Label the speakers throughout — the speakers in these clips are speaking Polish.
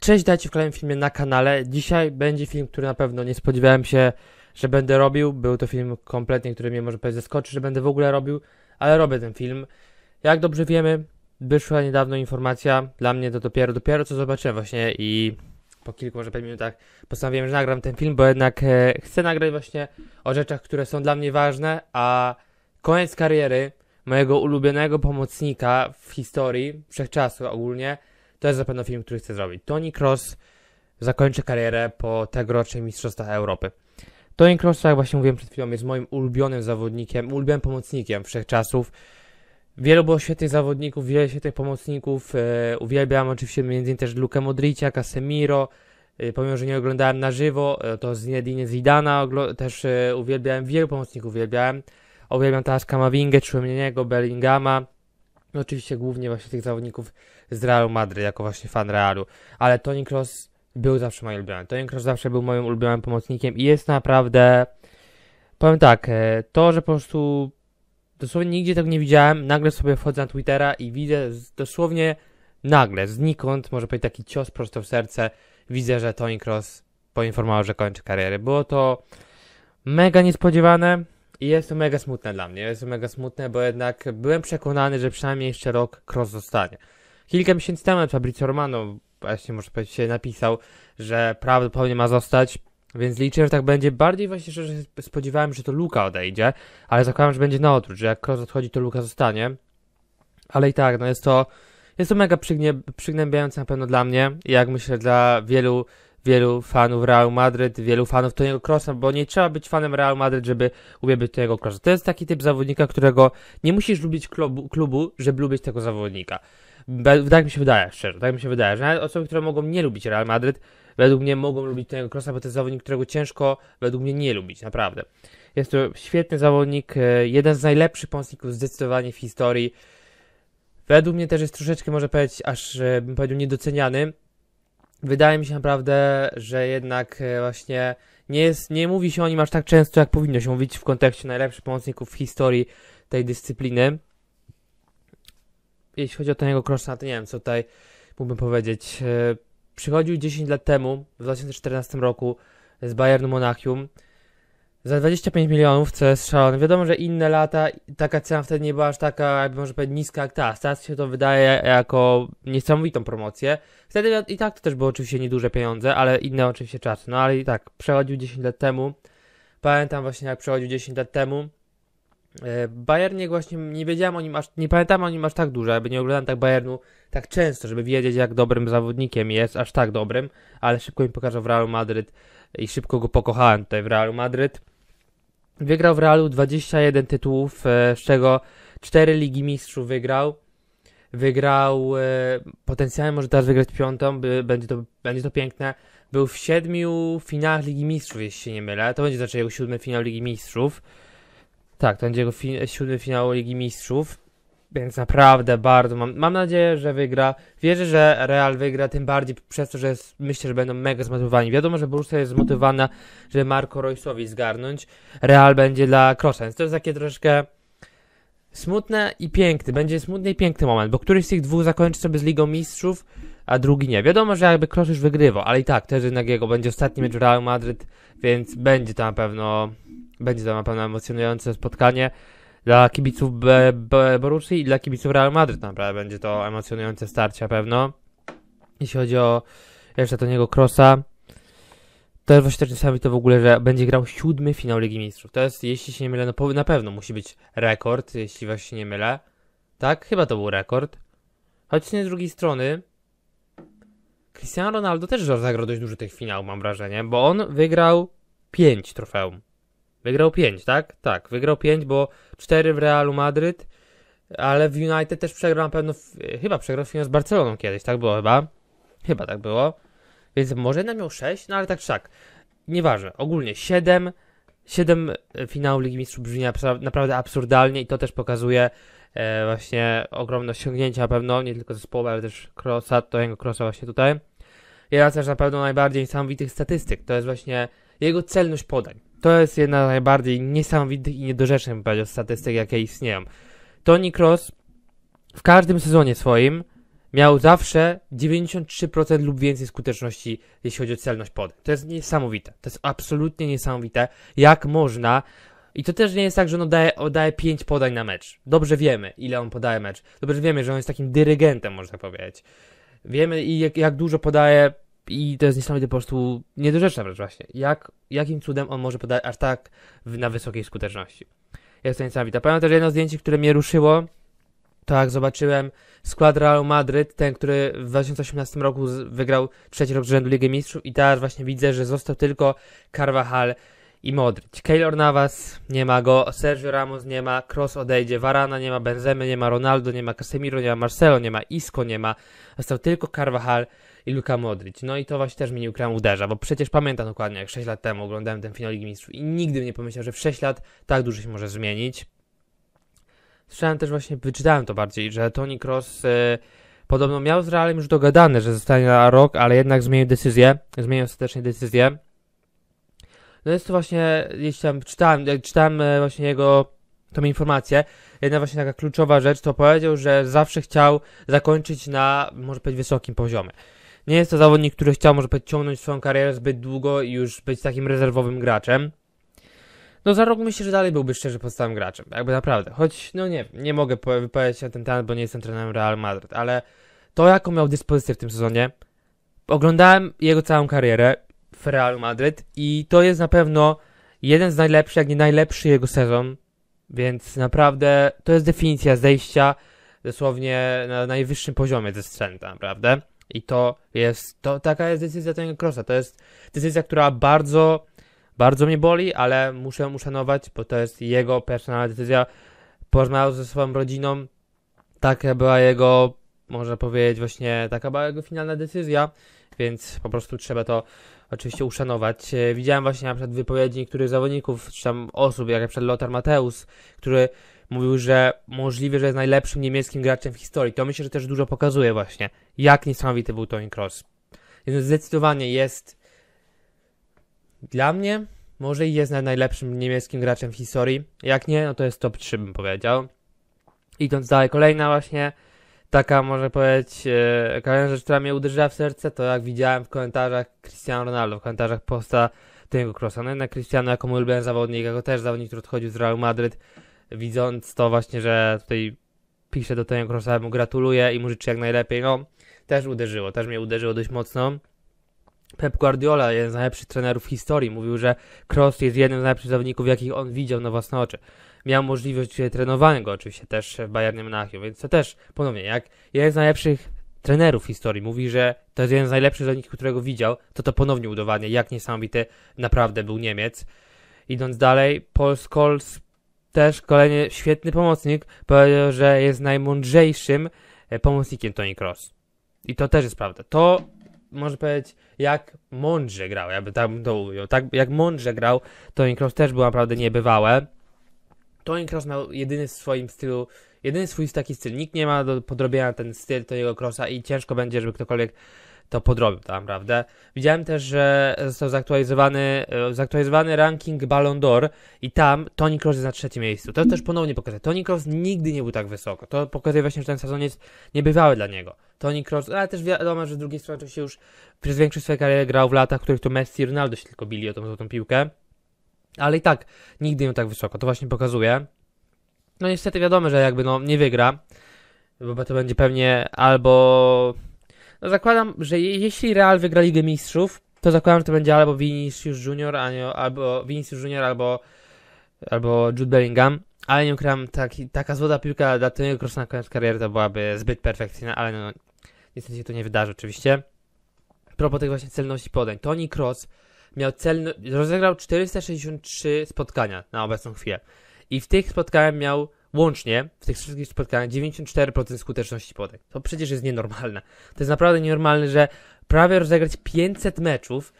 Speaker 1: Cześć, dajcie w kolejnym filmie na kanale. Dzisiaj będzie film, który na pewno nie spodziewałem się, że będę robił. Był to film kompletnie, który mnie może powiedzieć zaskoczy, że będę w ogóle robił, ale robię ten film. Jak dobrze wiemy, wyszła niedawno informacja, dla mnie to dopiero, dopiero co zobaczyłem właśnie i po kilku, może pięć minutach postanowiłem, że nagram ten film, bo jednak e, chcę nagrać właśnie o rzeczach, które są dla mnie ważne, a koniec kariery mojego ulubionego pomocnika w historii, wszechczasu ogólnie, to jest zapewne film, który chcę zrobić. Tony Cross zakończy karierę po tegorocznych Mistrzostwach Europy. Tony Cross, jak właśnie mówiłem przed chwilą, jest moim ulubionym zawodnikiem, ulubionym pomocnikiem wszechczasów. Wielu było świetnych zawodników, wiele świetnych pomocników. Uwielbiałem uwielbiam oczywiście między innymi też Lukę Modricia, Casemiro. E, pomimo, że nie oglądałem na żywo, e, to Zinedine Zidana też e, uwielbiałem. Wielu pomocników uwielbiałem. Uwielbiam teraz Kamawingę, Człomieniego, Bellingama. No oczywiście głównie właśnie tych zawodników z Realu Madryt, jako właśnie fan Realu. Ale Toni Kroos był zawsze moim ulubionym. Toni Kroos zawsze był moim ulubionym pomocnikiem i jest naprawdę... Powiem tak, e, to, że po prostu dosłownie nigdzie tego nie widziałem, nagle sobie wchodzę na Twittera i widzę dosłownie nagle, znikąd, może powiedzieć taki cios prosto w serce, widzę, że Toni Kroos poinformował, że kończy karierę. Było to mega niespodziewane, i jest to mega smutne dla mnie, jest to mega smutne, bo jednak byłem przekonany, że przynajmniej jeszcze rok Cross zostanie. Kilka miesięcy temu Fabrizio Romano właśnie może powiedzieć się napisał, że prawdopodobnie ma zostać, więc liczę, że tak będzie. Bardziej właśnie że spodziewałem, że to Luka odejdzie, ale zakładam, że będzie na odwrót, że jak Cross odchodzi, to Luka zostanie. Ale i tak, no jest to, jest to mega przygnębiające na pewno dla mnie jak myślę dla wielu wielu fanów Real Madrid, wielu fanów Toniego Krosa, bo nie trzeba być fanem Real Madrid, żeby uwielbiać Toniego Krosa. To jest taki typ zawodnika, którego nie musisz lubić klubu, klubu żeby lubić tego zawodnika. Tak mi się wydaje, szczerze, tak mi się wydaje, że nawet osoby, które mogą nie lubić Real Madrid, według mnie mogą lubić Toniego Krosa, bo to jest zawodnik, którego ciężko według mnie nie lubić, naprawdę. Jest to świetny zawodnik, e, jeden z najlepszych pomocników zdecydowanie w historii. Według mnie też jest troszeczkę, może powiedzieć, aż e, bym powiedział niedoceniany, wydaje mi się naprawdę, że jednak e, właśnie nie, jest, nie mówi się o nim aż tak często, jak powinno się mówić w kontekście najlepszych pomocników w historii tej dyscypliny. Jeśli chodzi o jego krosz, to nie wiem, co tutaj mógłbym powiedzieć. E, przychodził 10 lat temu, w 2014 roku, z Bayernu Monachium. Za 25 milionów, co jest szalone. Wiadomo, że inne lata taka cena wtedy nie była aż taka, jakby może powiedzieć, niska jak ta. Teraz się to wydaje jako niesamowitą promocję. Wtedy i tak to też były oczywiście nieduże pieniądze, ale inne oczywiście czasy. No ale i tak, przechodził 10 lat temu. Pamiętam właśnie jak przechodził 10 lat temu. E, Bayernie właśnie nie wiedziałem o nim aż, nie pamiętam o nim aż tak dużo, jakby nie oglądałem tak Bayernu tak często, żeby wiedzieć jak dobrym zawodnikiem jest, aż tak dobrym, ale szybko mi pokazał w Realu Madryt i szybko go pokochałem tutaj w Realu Madryt. Wygrał w Realu 21 tytułów, e, z czego 4 Ligi Mistrzów wygrał. Wygrał, e, potencjalnie może teraz wygrać piątą, będzie, to, będzie to piękne. Był w siedmiu finałach Ligi Mistrzów, jeśli się nie mylę. To będzie znaczy jego siódmy finał Ligi Mistrzów. Tak, to będzie jego fi siódmy finał Ligi Mistrzów. Więc naprawdę bardzo mam, mam nadzieję, że wygra. Wierzę, że Real wygra, tym bardziej przez to, że jest, myślę, że będą mega zmotywowani. Wiadomo, że Borussia jest zmotywowana, żeby Marco Roysowi zgarnąć. Real będzie dla Krosza, więc to jest takie troszkę smutne i piękny. Będzie smutny i piękny moment, bo któryś z tych dwóch zakończy sobie z Ligą Mistrzów, a drugi nie. Wiadomo, że jakby Krosz już wygrywał, ale i tak, też jednak jego będzie ostatni mecz Real Madryt, więc będzie to na pewno, będzie to na pewno emocjonujące spotkanie dla kibiców Be Be i dla kibiców Real Madryt naprawdę będzie to emocjonujące starcie pewno. Jeśli chodzi o jeszcze do niego Crossa, tak to jest właśnie też niesamowite w ogóle, że będzie grał siódmy finał Ligi Mistrzów. To jest, jeśli się nie mylę, no, na pewno musi być rekord, jeśli właśnie się nie mylę. Tak? Chyba to był rekord. Choć nie z drugiej strony, Cristiano Ronaldo też zagrał dość dużo tych finałów, mam wrażenie, bo on wygrał 5 trofeum. Wygrał 5, tak? Tak, wygrał 5, bo 4 w Realu Madryt, ale w United też przegrał na pewno, w, chyba przegrał w z Barceloną kiedyś, tak było chyba? Chyba tak było. Więc może jednak miał 6, no ale tak wszak. Nieważne, ogólnie 7, 7 e, finałów Ligi Mistrzów brzmi naprawdę absurdalnie i to też pokazuje e, właśnie ogromne osiągnięcia na pewno, nie tylko zespołu, ale też Krosa, to jego Krosa właśnie tutaj. Jeden też na pewno najbardziej niesamowitych statystyk, to jest właśnie jego celność podań to jest jedna z najbardziej niesamowitych i niedorzecznych bym powiedział, statystyk, jakie istnieją. Tony Cross w każdym sezonie swoim miał zawsze 93% lub więcej skuteczności, jeśli chodzi o celność pod. To jest niesamowite. To jest absolutnie niesamowite, jak można. I to też nie jest tak, że on daje, daje 5 podań na mecz. Dobrze wiemy, ile on podaje mecz. Dobrze wiemy, że on jest takim dyrygentem, można powiedzieć. Wiemy, jak, jak dużo podaje i to jest niesamowite po prostu niedorzeczne wręcz właśnie. Jak, jakim cudem on może podać aż tak w, na wysokiej skuteczności. Jest to niesamowite. Pamiętam też jedno zdjęcie, które mnie ruszyło. To jak zobaczyłem skład Realu Madryt, ten, który w 2018 roku wygrał trzeci rok z rzędu Ligi Mistrzów i teraz właśnie widzę, że został tylko Carvajal i Modric. Keylor Navas nie ma go, Sergio Ramos nie ma, Cross odejdzie, Varana nie ma, Benzemy nie ma, Ronaldo nie ma, Casemiro nie ma, Marcelo nie ma, Isco nie ma. Został tylko Carvajal i Luka Modric. No i to właśnie też mnie nie uderza, bo przecież pamiętam dokładnie, jak 6 lat temu oglądałem ten finał Ligi Mistrzów i nigdy bym nie pomyślał, że w 6 lat tak dużo się może zmienić. Słyszałem też właśnie, wyczytałem to bardziej, że Toni Kroos y, podobno miał z Realem już dogadane, że zostanie na rok, ale jednak zmienił decyzję, zmienił ostatecznie decyzję. No jest to właśnie, jeśli tam czytałem, jak czytałem y, właśnie jego tą informację, jedna właśnie taka kluczowa rzecz, to powiedział, że zawsze chciał zakończyć na, może powiedzieć, wysokim poziomie. Nie jest to zawodnik, który chciał może podciągnąć swoją karierę zbyt długo i już być takim rezerwowym graczem. No za rok myślę, że dalej byłby szczerze podstawowym graczem, jakby naprawdę. Choć, no nie, nie mogę wypowiedzieć się na ten temat, bo nie jestem trenerem Real Madrid, ale to jaką miał dyspozycję w tym sezonie, oglądałem jego całą karierę w Real Madrid i to jest na pewno jeden z najlepszych, jak nie najlepszy jego sezon, więc naprawdę to jest definicja zejścia dosłownie na najwyższym poziomie ze scen, naprawdę. I to jest, to taka jest decyzja tego Krosa To jest decyzja, która bardzo, bardzo mnie boli, ale muszę uszanować, bo to jest jego personalna decyzja. Porozmawiał ze swoją rodziną. Taka była jego, można powiedzieć, właśnie taka była jego finalna decyzja, więc po prostu trzeba to oczywiście uszanować. E, widziałem właśnie na przykład wypowiedzi niektórych zawodników, czy tam osób, jak na przykład Lothar Mateusz, który mówił, że możliwe, że jest najlepszym niemieckim graczem w historii. To myślę, że też dużo pokazuje właśnie jak niesamowity był Tony Cross. Więc zdecydowanie jest dla mnie, może i jest najlepszym niemieckim graczem w historii. Jak nie, no to jest top 3 bym powiedział. Idąc dalej, kolejna właśnie taka, może powiedzieć, e, kolejna rzecz, która mnie uderzyła w serce, to jak widziałem w komentarzach Cristiano Ronaldo, w komentarzach posta tego Crossa. No jednak Cristiano jako mój ulubiony zawodnik, jako też zawodnik, który odchodził z Realu Madryt, widząc to właśnie, że tutaj pisze do tego Crossa, mu gratuluję i mu życzę jak najlepiej. No, też uderzyło, też mnie uderzyło dość mocno. Pep Guardiola, jeden z najlepszych trenerów w historii, mówił, że Kroos jest jednym z najlepszych zawodników, jakich on widział na własne oczy. Miał możliwość e, trenowania go oczywiście też w Bayernie Monachium, więc to też, ponownie, jak jeden z najlepszych trenerów historii mówi, że to jest jeden z najlepszych zawodników, którego widział, to to ponownie udowadnia, jak niesamowity naprawdę był Niemiec. Idąc dalej, Paul Scholes, też kolejny świetny pomocnik, powiedział, że jest najmądrzejszym e, pomocnikiem Tony Kroos. I to też jest prawda. To można powiedzieć, jak mądrze grał, jakby tam to mówił. Tak, jak mądrze grał, Tony Cross też był naprawdę niebywałe. Tony Cross miał jedyny w swoim stylu, jedyny swój taki styl. Nikt nie ma do podrobienia ten styl Tony'ego Crossa i ciężko będzie, żeby ktokolwiek to podrobił tak naprawdę. Widziałem też, że został zaktualizowany, e, zaktualizowany ranking Ballon d'Or i tam Tony Kroos jest na trzecim miejscu. To też ponownie pokazuje. Tony Kroos nigdy nie był tak wysoko. To pokazuje właśnie, że ten sezon jest niebywały dla niego. Tony Kroos, ale też wiadomo, że z drugiej strony oczywiście już przez większość swojej kariery grał w latach, w których to Messi i Ronaldo się tylko bili o tą złotą piłkę. Ale i tak nigdy nie był tak wysoko. To właśnie pokazuje. No niestety wiadomo, że jakby no nie wygra, bo to będzie pewnie albo no zakładam, że jeśli Real wygra Ligę Mistrzów, to zakładam, że to będzie albo Vinicius Junior, albo Vinicius Junior, albo, albo Jude Bellingham. Ale nie ukrywam, taki, taka złota piłka dla Tony'ego Krosa na koniec kariery to byłaby zbyt perfekcyjna, ale no, niestety się to nie wydarzy oczywiście. Propos tych właśnie celności podań. Tony Cross miał cel, rozegrał 463 spotkania na obecną chwilę. I w tych spotkaniach miał Łącznie w tych wszystkich spotkaniach 94% skuteczności podań. To przecież jest nienormalne. To jest naprawdę nienormalne, że prawie rozegrać 500 meczów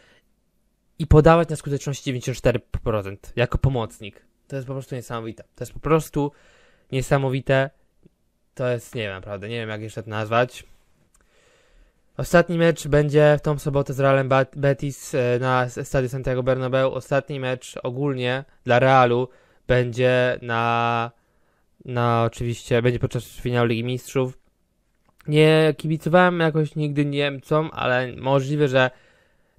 Speaker 1: i podawać na skuteczność 94% jako pomocnik. To jest po prostu niesamowite. To jest po prostu niesamowite. To jest, nie wiem naprawdę, nie wiem jak jeszcze to nazwać. Ostatni mecz będzie w tą sobotę z Realem Betis e, na stadio Santiago Bernabeu. Ostatni mecz ogólnie dla Realu będzie na na oczywiście, będzie podczas finału Ligi Mistrzów. Nie kibicowałem jakoś nigdy Niemcom, ale możliwe, że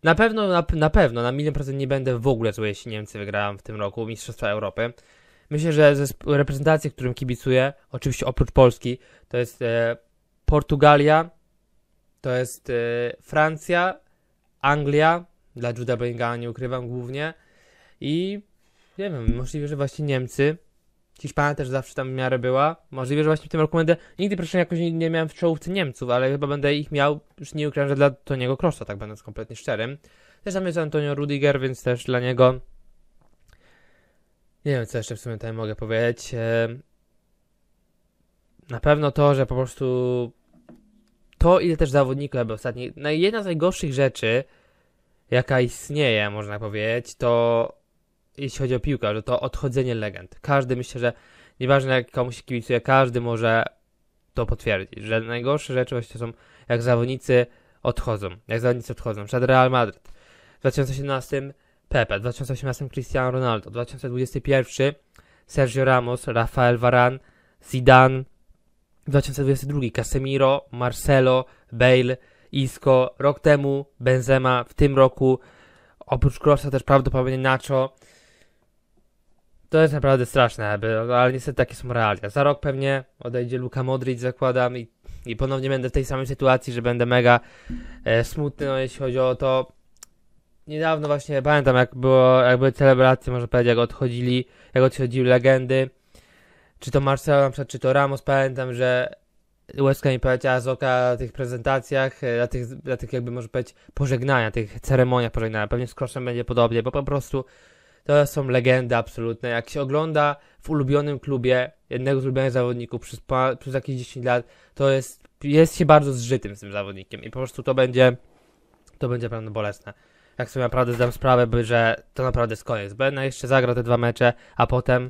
Speaker 1: na pewno, na, na pewno, na milion procent nie będę w ogóle zły, jeśli Niemcy wygrają w tym roku Mistrzostwa Europy. Myślę, że reprezentacje, którym kibicuję, oczywiście oprócz Polski, to jest e, Portugalia, to jest e, Francja, Anglia, dla Judah Bellinghama nie ukrywam głównie, i nie wiem, możliwe, że właśnie Niemcy, Hiszpania też zawsze tam w miarę była. Możliwe, że właśnie w tym roku będę. Nigdy proszę jakoś nie, nie miałem w czołówce Niemców, ale chyba będę ich miał. Już nie ukrywam, że dla Toniego Krosza, tak będąc kompletnie szczerym. Też tam jest Antonio Rudiger, więc też dla niego. Nie wiem, co jeszcze w sumie tutaj mogę powiedzieć. E, na pewno to, że po prostu. To, ile też zawodników jakby ostatni. No jedna z najgorszych rzeczy, jaka istnieje, można powiedzieć, to jeśli chodzi o piłkę, że to odchodzenie legend. Każdy myślę, że nieważne jak komuś kibicuje, każdy może to potwierdzić, że najgorsze rzeczy właśnie są jak zawodnicy odchodzą, jak zawodnicy odchodzą. Przed Real Madrid w 2017 Pepe, w 2018 Cristiano Ronaldo, w 2021 Sergio Ramos, Rafael Varane, Zidane, 2022 Casemiro, Marcelo, Bale, Isco, rok temu Benzema, w tym roku oprócz Krosa też prawdopodobnie Nacho. To jest naprawdę straszne, aby, ale niestety takie są realia. Za rok pewnie odejdzie Luka Modric, zakładam, i, i ponownie będę w tej samej sytuacji, że będę mega e, smutny, no, jeśli chodzi o to. Niedawno właśnie pamiętam, jak, było, jak były celebracje, może powiedzieć, jak odchodzili, jak odchodziły legendy. Czy to Marcelo, na przykład, czy to Ramos, pamiętam, że łezka mi powiedziała z oka na tych prezentacjach, e, na tych, na tych jakby, może powiedzieć, pożegnania, tych ceremoniach pożegnania. Pewnie z Kroszem będzie podobnie, bo po prostu to są legendy absolutne. Jak się ogląda w ulubionym klubie jednego z ulubionych zawodników przez, przez jakieś 10 lat, to jest, jest się bardzo zżytym z tym zawodnikiem i po prostu to będzie, to będzie naprawdę bolesne. Jak sobie naprawdę zdam sprawę, by, że to naprawdę jest koniec. będę jeszcze zagra te dwa mecze, a potem,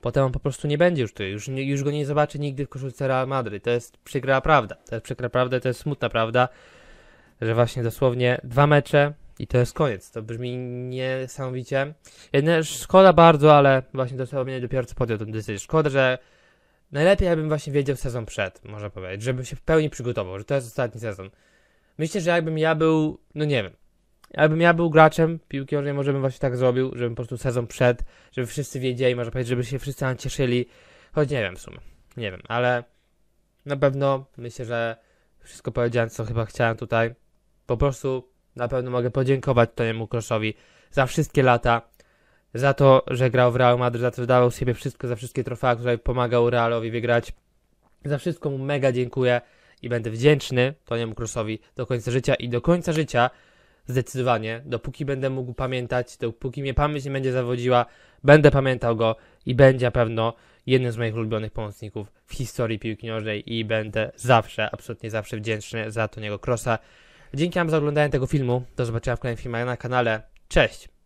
Speaker 1: potem on po prostu nie będzie już tu, już, już go nie zobaczy nigdy w koszulce Real Madryt. To jest przykra prawda, to jest przykra prawda, to jest smutna prawda, że właśnie dosłownie dwa mecze, i to jest koniec. To brzmi niesamowicie. Jedne, szkoda bardzo, ale właśnie to trzeba mnie dopiero co podjął tę decyzję. Szkoda, że najlepiej jakbym właśnie wiedział sezon przed, można powiedzieć, żebym się w pełni przygotował, że to jest ostatni sezon. Myślę, że jakbym ja był, no nie wiem, jakbym ja był graczem piłki nożnej, może bym właśnie tak zrobił, żebym po prostu sezon przed, żeby wszyscy wiedzieli, można powiedzieć, żeby się wszyscy nam cieszyli, choć nie wiem w sumie, nie wiem, ale na pewno myślę, że wszystko powiedziałem, co chyba chciałem tutaj. Po prostu na pewno mogę podziękować Toniemu Kroszowi za wszystkie lata, za to, że grał w Real Madryt, za to, że dawał z siebie wszystko, za wszystkie trofea, które pomagał Realowi wygrać. Za wszystko mu mega dziękuję i będę wdzięczny Toniemu Krosowi do końca życia i do końca życia zdecydowanie, dopóki będę mógł pamiętać, dopóki mnie pamięć nie będzie zawodziła, będę pamiętał go i będzie na pewno jednym z moich ulubionych pomocników w historii piłki nożnej i będę zawsze, absolutnie zawsze wdzięczny za Toniego Krosa. Dzięki Wam za oglądanie tego filmu. Do zobaczenia w kolejnym filmie na kanale. Cześć!